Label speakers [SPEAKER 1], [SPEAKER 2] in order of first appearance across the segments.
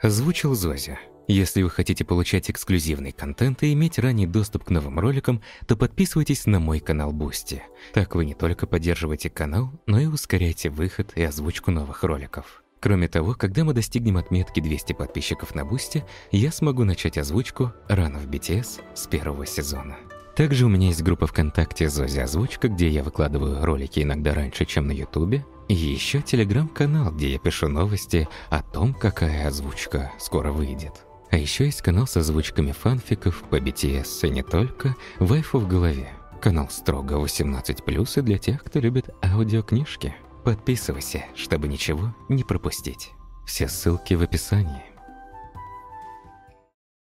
[SPEAKER 1] Озвучил Зозя. Если вы хотите получать эксклюзивный контент и иметь ранний доступ к новым роликам, то подписывайтесь на мой канал Бусти. Так вы не только поддерживаете канал, но и ускоряете выход и озвучку новых роликов. Кроме того, когда мы достигнем отметки 200 подписчиков на Бусти, я смогу начать озвучку «Рано в BTS» с первого сезона. Также у меня есть группа ВКонтакте «Зози Озвучка», где я выкладываю ролики иногда раньше, чем на Ютубе, и еще телеграм-канал, где я пишу новости о том, какая озвучка скоро выйдет. А еще есть канал с озвучками фанфиков по BTS и не только, вайфу в голове. Канал строго 18+, и для тех, кто любит аудиокнижки. Подписывайся, чтобы ничего не пропустить. Все ссылки в описании.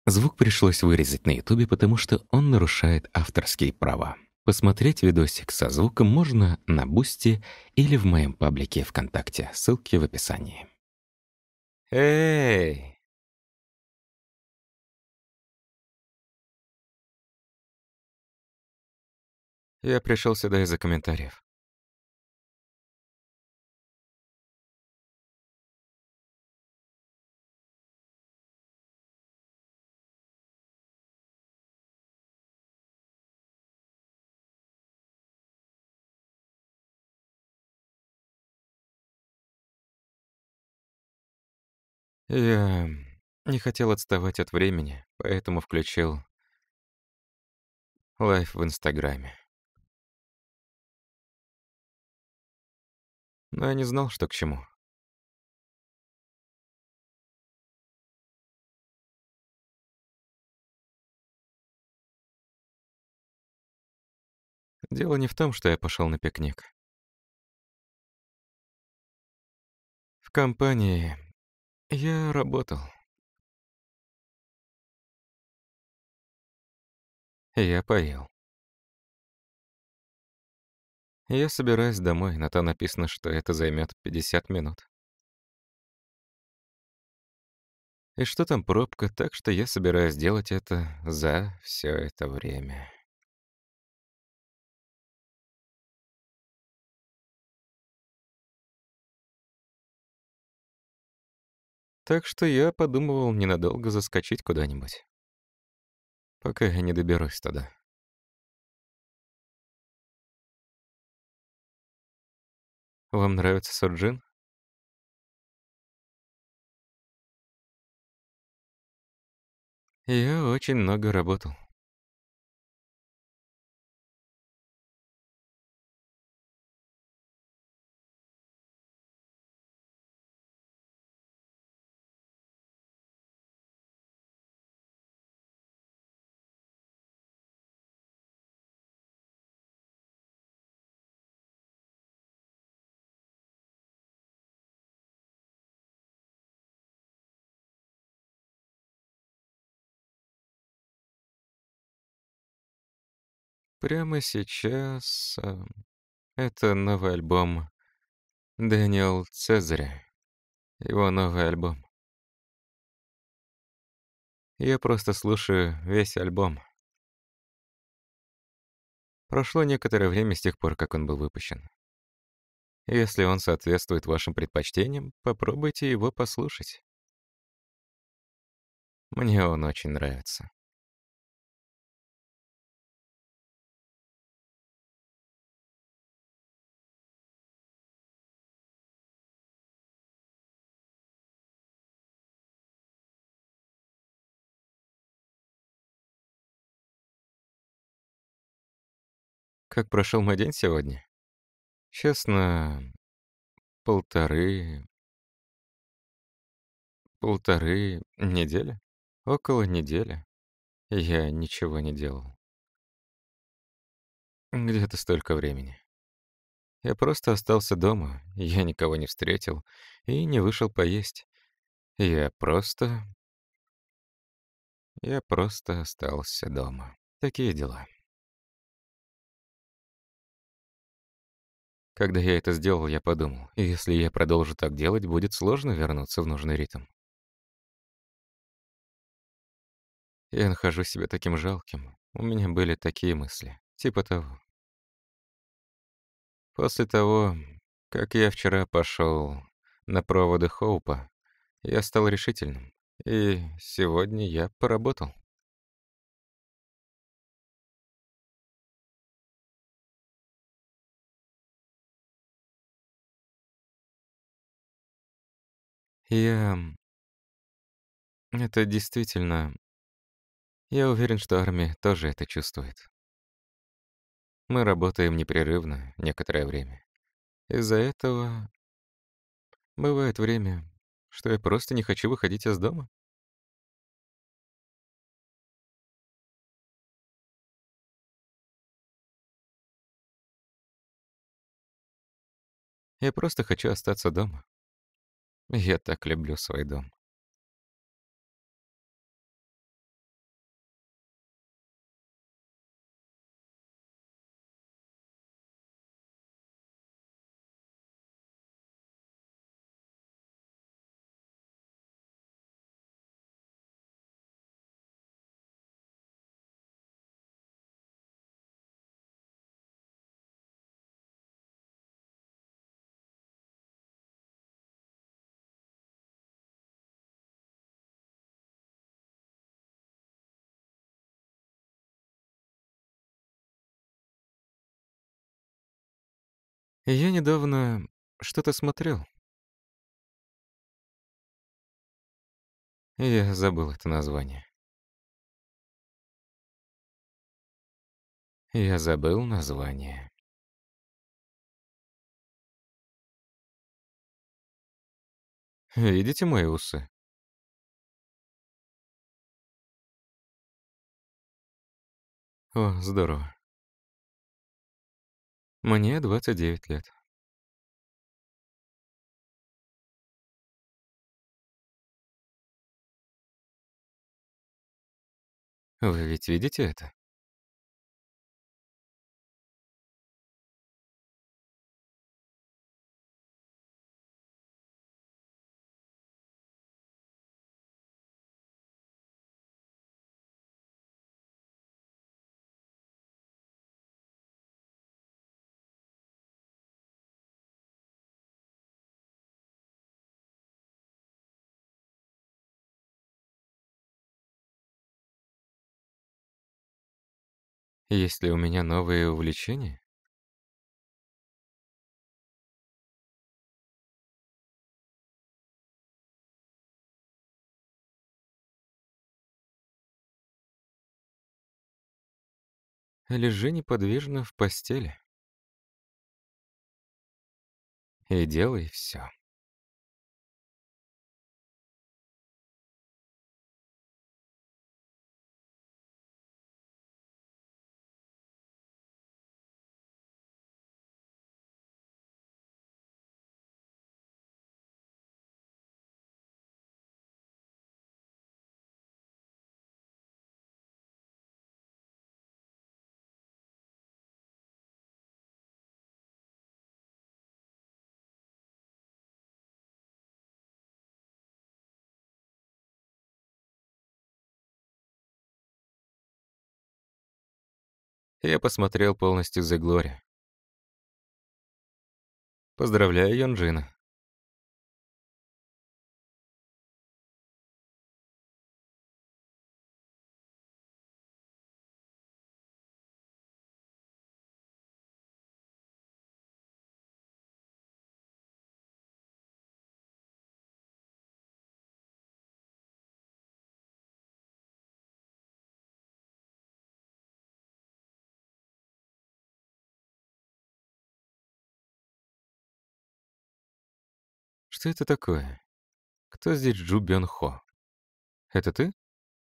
[SPEAKER 1] Звук пришлось вырезать на ютубе, потому что он нарушает авторские права. Посмотреть видосик со звуком можно на
[SPEAKER 2] Бусти или в моем паблике ВКонтакте, ссылки в описании. Эй! Я пришел сюда из-за комментариев.
[SPEAKER 3] Я не хотел отставать от времени, поэтому включил лайф в Инстаграме.
[SPEAKER 2] Но я не знал, что к чему. Дело не в том, что я пошел на пикник. В компании я работал. Я поел. Я собираюсь
[SPEAKER 3] домой, на то написано, что это займет 50 минут. И что там пробка, так что я собираюсь делать это за все
[SPEAKER 2] это время. Так что я подумывал ненадолго заскочить куда-нибудь. Пока я не доберусь туда. Вам нравится Сорджин? Я очень много работал.
[SPEAKER 3] прямо сейчас... Э, это новый альбом Дэниел Цезаря. Его новый альбом. Я просто слушаю весь альбом. Прошло некоторое время с тех пор, как он был выпущен. Если он соответствует вашим предпочтениям, попробуйте его послушать.
[SPEAKER 2] Мне он очень нравится. Как прошел мой день сегодня? Честно, полторы... Полторы недели? Около недели. Я ничего не
[SPEAKER 3] делал. Где-то столько времени. Я просто остался дома, я никого не встретил и не вышел поесть. Я просто... Я просто остался дома. Такие дела. Когда я это сделал, я подумал, если я продолжу так делать, будет сложно вернуться в нужный ритм. Я нахожу себя таким жалким. У меня были такие мысли, типа того. После того, как я вчера пошел на проводы Хоупа, я стал решительным, и сегодня я поработал.
[SPEAKER 2] Я... Эм,
[SPEAKER 3] это действительно... Я уверен, что армия тоже это чувствует. Мы работаем непрерывно некоторое время. Из-за этого... Бывает время, что я просто не
[SPEAKER 2] хочу выходить из дома. Я просто хочу остаться дома. Я так люблю свой дом. Я недавно что-то смотрел. Я забыл это название. Я забыл название. Видите мои усы? О, здорово. Мне 29 лет. Вы ведь видите это? Есть ли у меня новые увлечения? Лежи неподвижно в постели. И делай все. Я посмотрел полностью за Глори. «Поздравляю, Йонджина. Что это такое? Кто здесь Джу Бён Хо? Это ты?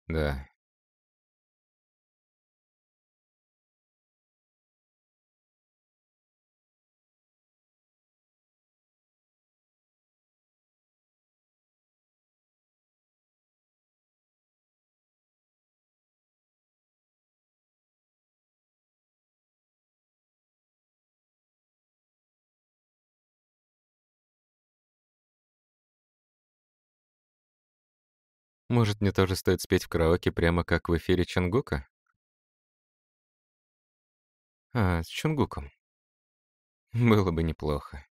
[SPEAKER 2] Да, Может, мне тоже стоит спеть в караоке прямо как в эфире Чангука? А, с Чунгуком. Было бы неплохо.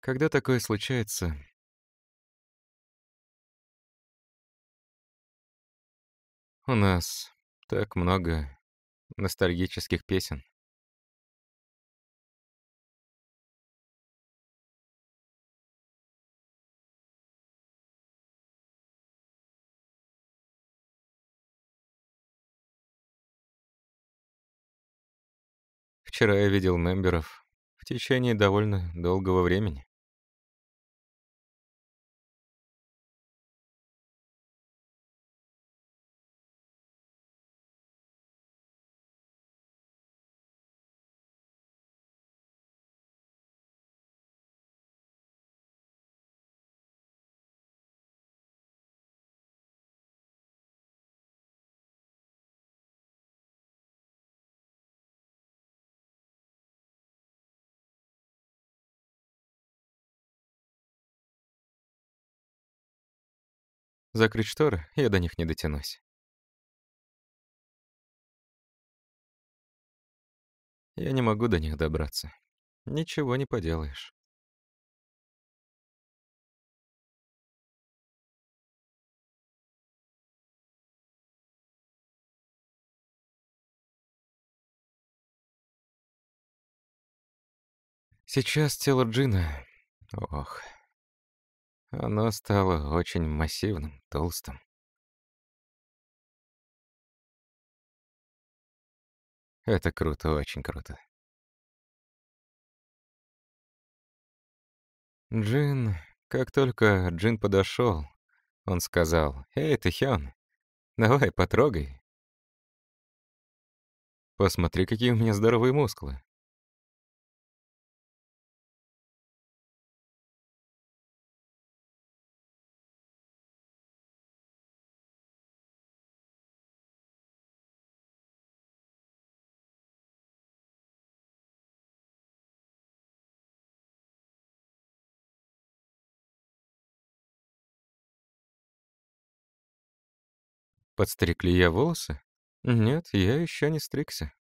[SPEAKER 2] Когда такое случается... У нас так много ностальгических песен. Вчера я видел мемберов в течение довольно долгого времени. Закрыть шторы, я до них не дотянусь. Я не могу до них добраться. Ничего не поделаешь. Сейчас тело Джина... Ох... Оно стало очень массивным, толстым. Это круто, очень круто.
[SPEAKER 3] Джин... Как только Джин подошел, он сказал, «Эй, Тэхён, давай потрогай».
[SPEAKER 2] «Посмотри, какие у меня здоровые мускулы. Подстригли я волосы? Нет, я еще не стригся.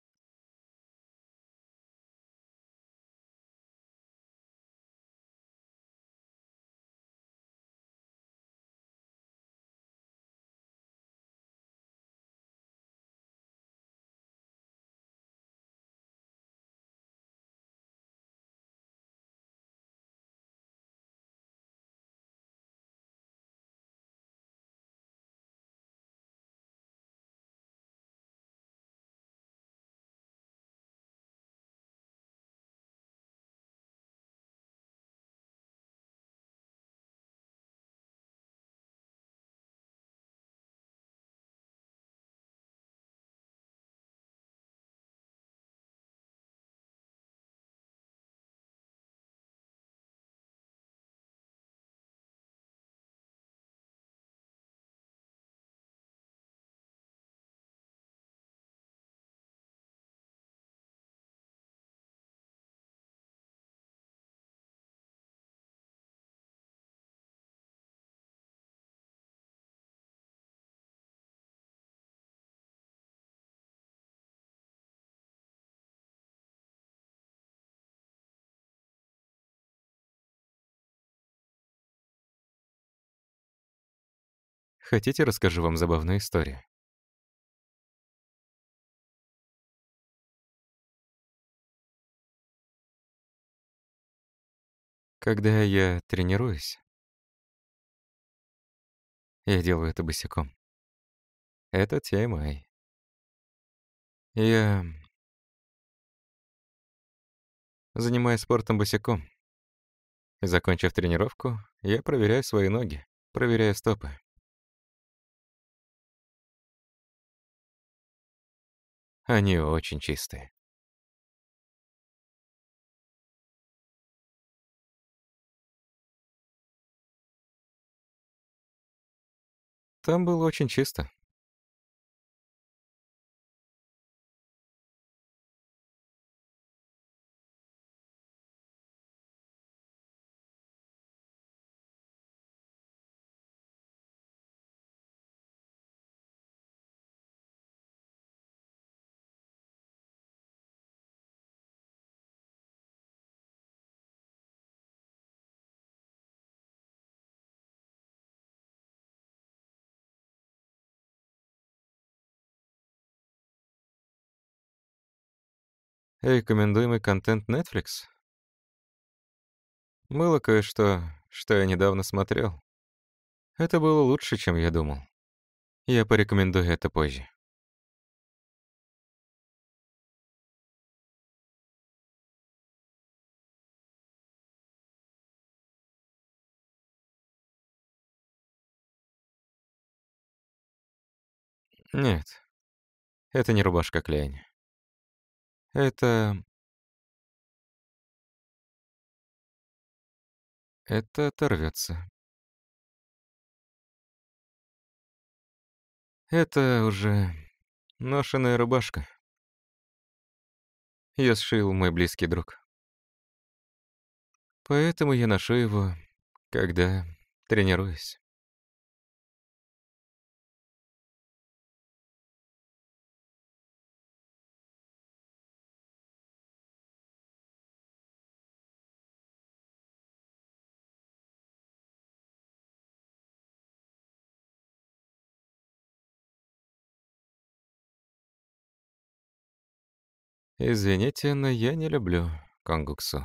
[SPEAKER 2] Хотите, расскажу вам забавную историю? Когда я тренируюсь, я делаю это босиком. Это TMI. Я занимаюсь спортом босиком. Закончив тренировку, я проверяю свои ноги, проверяю стопы. Они очень чистые. Там было очень чисто. Рекомендуемый контент Netflix?
[SPEAKER 3] Было кое-что, что я недавно смотрел. Это было лучше, чем я думал. Я порекомендую это позже.
[SPEAKER 2] Нет, это не рубашка Кляйни. Это... Это оторвется. Это уже ношеная
[SPEAKER 3] рубашка. Я сшил мой близкий друг. Поэтому я ношу его, когда тренируюсь.
[SPEAKER 2] Извините, но я не люблю конгуксу.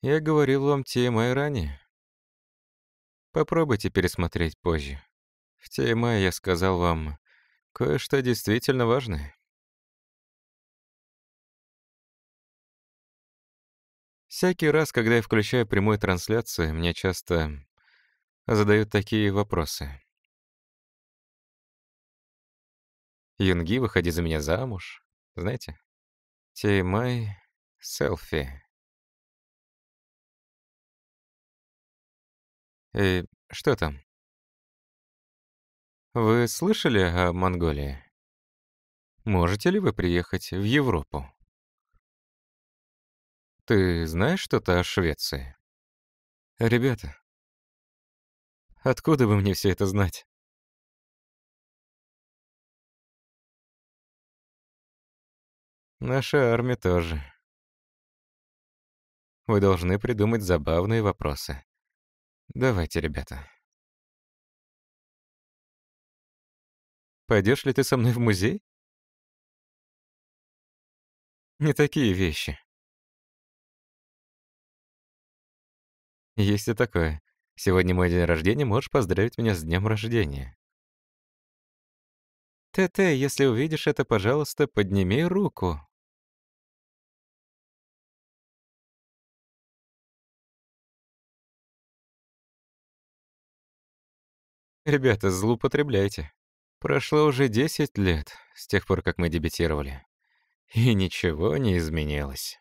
[SPEAKER 2] Я говорил вам те мои ранее,
[SPEAKER 3] Попробуйте пересмотреть позже. В ТМА я сказал вам кое-что действительно важное. Всякий раз, когда я включаю прямую трансляцию, мне часто задают такие вопросы. «Юнги, выходи за меня замуж».
[SPEAKER 2] Знаете? «Теймай селфи». Э, что там?
[SPEAKER 3] Вы слышали о Монголии? Можете ли вы приехать в Европу? Ты знаешь что-то о Швеции? Ребята, откуда бы мне все это
[SPEAKER 2] знать? Наша армия тоже. Вы должны придумать забавные вопросы. Давайте, ребята. Пойдешь ли ты со мной в музей? Не такие вещи.
[SPEAKER 3] Есть и такое. Сегодня мой день рождения, можешь поздравить меня с днем рождения. ТТ, если увидишь это, пожалуйста,
[SPEAKER 2] подними руку.
[SPEAKER 3] Ребята, злоупотребляйте. Прошло уже 10 лет с тех пор, как мы дебютировали. И ничего не изменилось.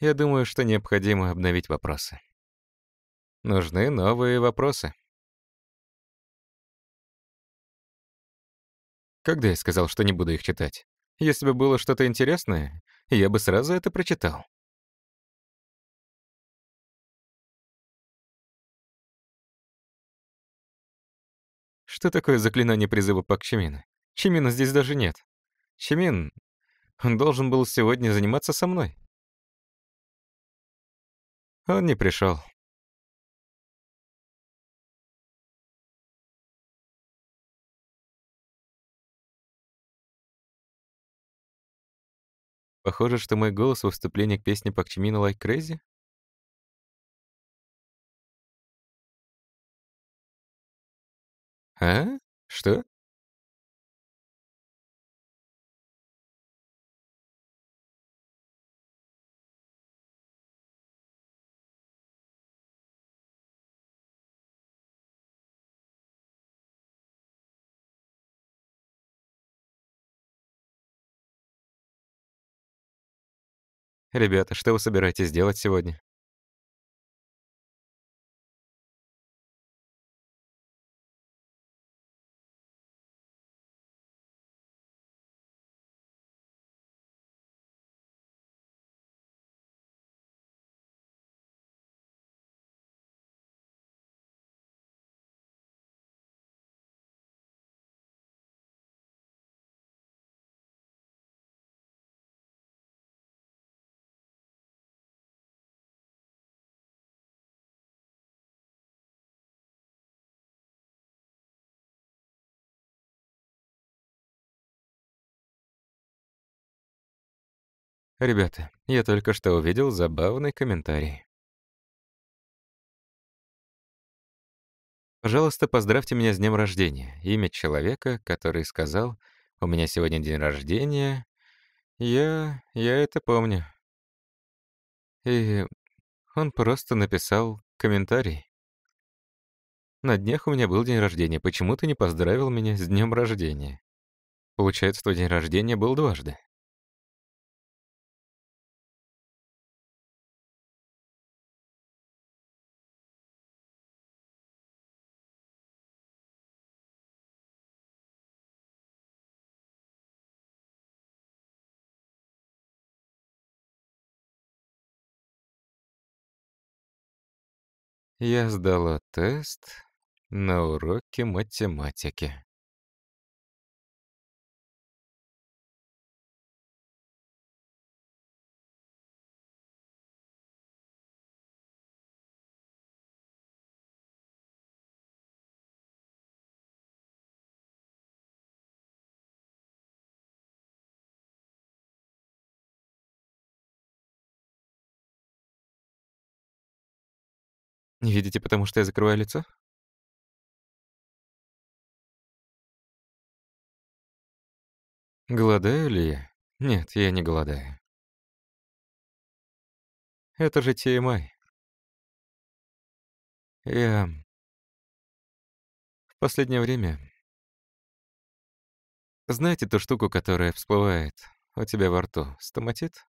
[SPEAKER 3] Я думаю, что необходимо обновить вопросы. Нужны новые вопросы.
[SPEAKER 2] Когда я сказал, что не буду их читать? Если бы
[SPEAKER 3] было что-то интересное, я бы сразу это прочитал. Что такое заклинание призыва Пак Чимина? Чимина здесь даже нет. Чимин, он должен был сегодня заниматься со мной.
[SPEAKER 2] Он не пришел. Похоже, что мой голос в выступлении к песне Пакчимина «Like Crazy» А? Что? Ребята, что вы собираетесь делать сегодня? Ребята, я только что увидел
[SPEAKER 3] забавный комментарий. Пожалуйста, поздравьте меня с днем рождения. Имя человека, который сказал «У меня сегодня день рождения». Я... я это помню. И он просто написал комментарий. На днях у меня был день рождения, почему ты не поздравил меня с днем рождения? Получается, твой день рождения был дважды.
[SPEAKER 2] я сдала тест на уроке математики. Не видите, потому что я закрываю лицо? Голодаю ли я? Нет, я не голодаю. Это же TMI. Я...
[SPEAKER 3] В последнее время... Знаете ту штуку, которая всплывает у тебя во рту? Стоматит?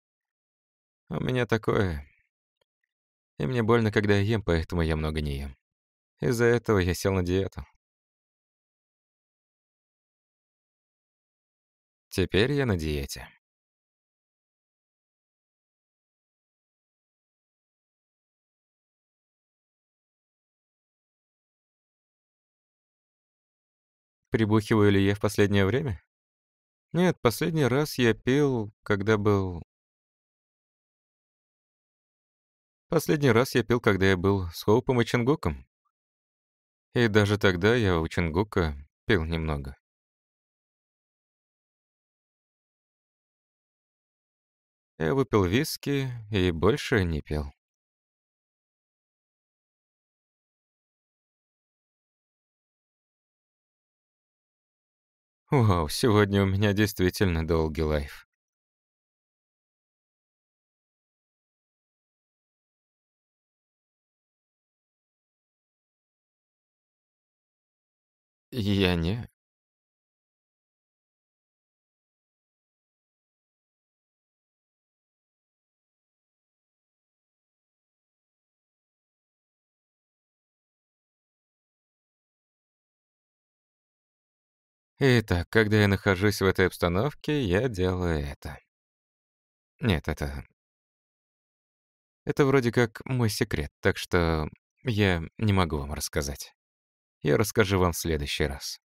[SPEAKER 3] У меня такое... И мне больно, когда я ем, поэтому я много не ем. Из-за
[SPEAKER 2] этого я сел на диету. Теперь я на диете. Прибухиваю ли я в последнее время?
[SPEAKER 3] Нет, последний раз я пил, когда был Последний раз я пил, когда я был с Хоупом и Чингуком. И даже тогда я у Чингука пил немного.
[SPEAKER 2] Я выпил виски и больше не пил. Вау, сегодня у меня действительно долгий лайф. Я не... Итак, когда я нахожусь в этой
[SPEAKER 3] обстановке, я делаю это. Нет, это... Это вроде как мой секрет, так что я не могу вам рассказать
[SPEAKER 2] я расскажу вам в следующий раз.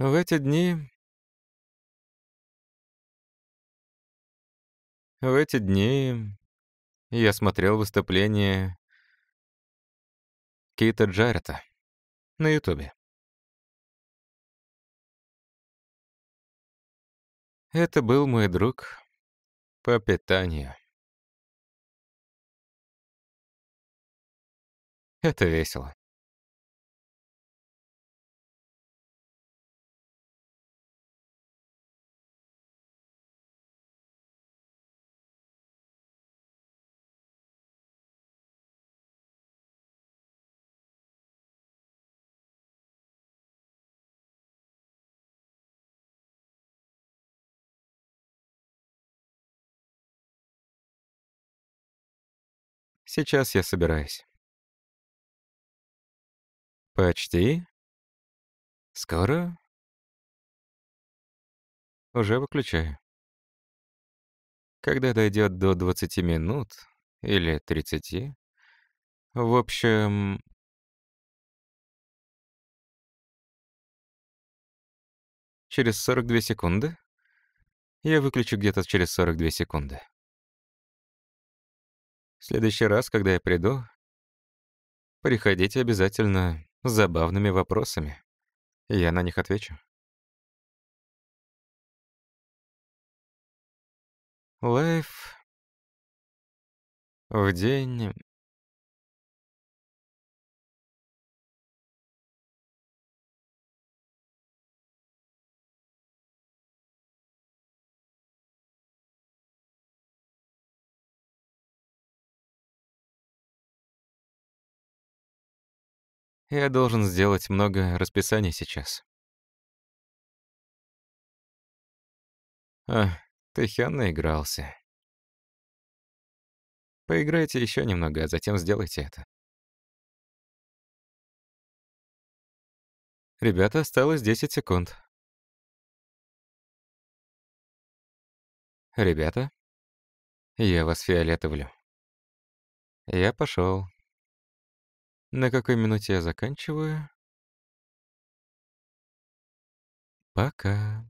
[SPEAKER 2] В эти дни... В эти дни я смотрел выступление Кейта Джарета на Ютубе. Это был мой друг по питанию. Это весело. Сейчас я собираюсь. Почти. Скоро. Уже выключаю. Когда дойдет до 20 минут или 30, в общем,
[SPEAKER 3] через 42 секунды. Я выключу где-то через 42 секунды. В следующий раз, когда я приду, приходите обязательно с забавными вопросами. Я на
[SPEAKER 2] них отвечу. Лайф в день Я должен сделать много расписаний сейчас. А, Тэхён наигрался. Поиграйте еще немного, а затем сделайте это. Ребята, осталось 10 секунд. Ребята, я вас фиолетовлю. Я пошел.
[SPEAKER 3] На какой минуте я заканчиваю? Пока.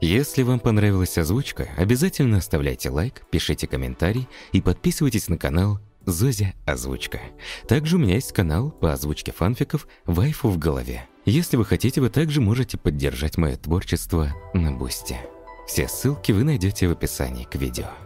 [SPEAKER 2] Если вам понравилась озвучка, обязательно
[SPEAKER 1] оставляйте лайк, пишите комментарий и подписывайтесь на канал Зозя Озвучка. Также у меня есть канал по озвучке фанфиков «Вайфу в голове». Если вы хотите, вы также можете поддержать мое творчество на Бусти. Все ссылки вы найдете в описании
[SPEAKER 2] к видео.